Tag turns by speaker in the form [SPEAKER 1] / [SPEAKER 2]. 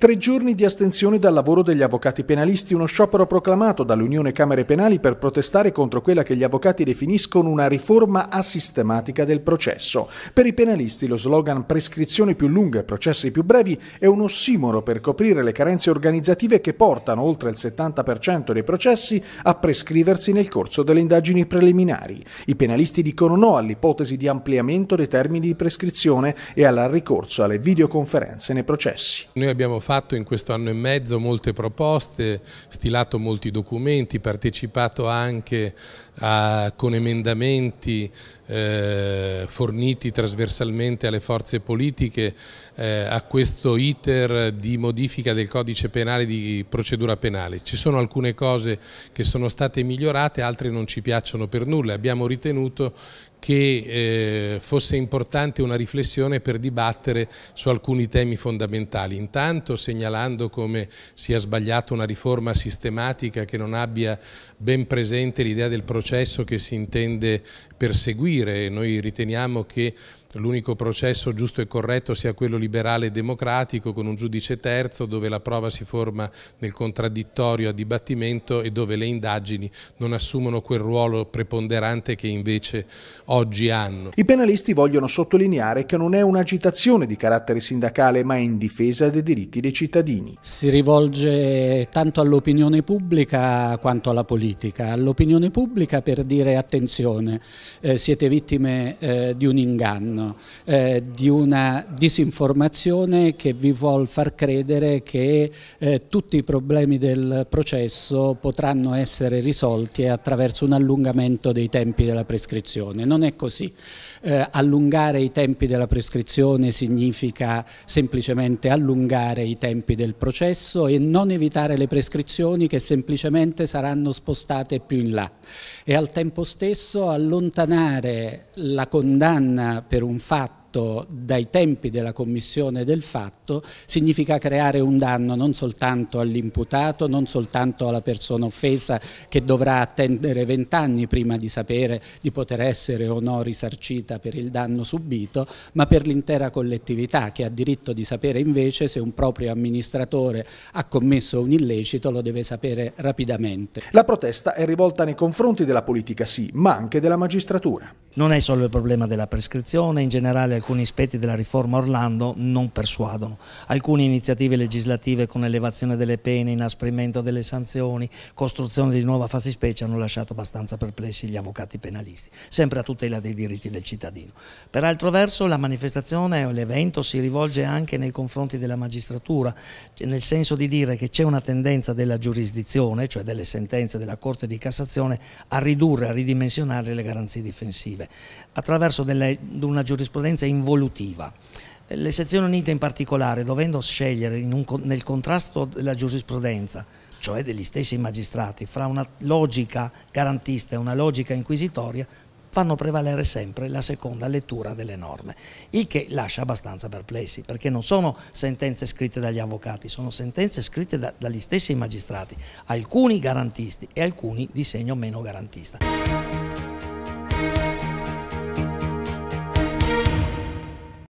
[SPEAKER 1] Tre giorni di astensione dal lavoro degli avvocati penalisti, uno sciopero proclamato dall'Unione Camere Penali per protestare contro quella che gli avvocati definiscono una riforma asistematica del processo. Per i penalisti lo slogan prescrizioni più lunghe e processi più brevi è un ossimoro per coprire le carenze organizzative che portano oltre il 70% dei processi a prescriversi nel corso delle indagini preliminari. I penalisti dicono no all'ipotesi di ampliamento dei termini di prescrizione e al ricorso alle videoconferenze nei processi
[SPEAKER 2] fatto in questo anno e mezzo molte proposte, stilato molti documenti, partecipato anche a, con emendamenti eh, forniti trasversalmente alle forze politiche eh, a questo iter di modifica del codice penale di procedura penale. Ci sono alcune cose che sono state migliorate, altre non ci piacciono per nulla. Abbiamo ritenuto che eh, fosse importante una riflessione per dibattere su alcuni temi fondamentali. Intanto segnalando come sia sbagliata una riforma sistematica che non abbia ben presente l'idea del processo che si intende perseguire. Noi riteniamo che l'unico processo giusto e corretto sia quello liberale e democratico con un giudice terzo dove la prova si forma nel contraddittorio a dibattimento e dove le indagini non assumono quel ruolo preponderante che invece oggi hanno. I
[SPEAKER 1] penalisti vogliono sottolineare che non è un'agitazione di carattere sindacale ma è in difesa dei diritti dei
[SPEAKER 3] cittadini. Si rivolge tanto all'opinione pubblica quanto alla politica. All'opinione pubblica per dire attenzione, eh, siete vittime eh, di un inganno governo, eh, di una disinformazione che vi vuol far credere che eh, tutti i problemi del processo potranno essere risolti attraverso un allungamento dei tempi della prescrizione. Non è così. Eh, allungare i tempi della prescrizione significa semplicemente allungare i tempi del processo e non evitare le prescrizioni che semplicemente saranno spostate più in là e al tempo stesso allontanare la condanna per un trionfat fatto dai tempi della commissione del fatto significa creare un danno non soltanto all'imputato, non soltanto alla persona offesa che dovrà attendere vent'anni prima di sapere di poter essere o no risarcita per il danno subito, ma per l'intera collettività che ha diritto di sapere invece se un proprio amministratore ha commesso un illecito lo deve sapere rapidamente.
[SPEAKER 4] La protesta è
[SPEAKER 3] rivolta nei confronti della politica sì, ma anche della magistratura.
[SPEAKER 4] Non è solo il problema della prescrizione, in generale alcuni alcuni aspetti della riforma Orlando non persuadono. Alcune iniziative legislative con elevazione delle pene, inasprimento delle sanzioni, costruzione di nuova fattispecie hanno lasciato abbastanza perplessi gli avvocati penalisti, sempre a tutela dei diritti del cittadino. Per altro verso la manifestazione o l'evento si rivolge anche nei confronti della magistratura, nel senso di dire che c'è una tendenza della giurisdizione, cioè delle sentenze della Corte di Cassazione, a ridurre, a ridimensionare le garanzie difensive, attraverso delle, una giurisprudenza involutiva. Le sezioni unite in particolare, dovendo scegliere un, nel contrasto della giurisprudenza, cioè degli stessi magistrati, fra una logica garantista e una logica inquisitoria, fanno prevalere sempre la seconda lettura delle norme, il che lascia abbastanza perplessi, perché non sono sentenze scritte dagli avvocati, sono sentenze scritte da, dagli stessi magistrati, alcuni garantisti e alcuni di segno meno garantista.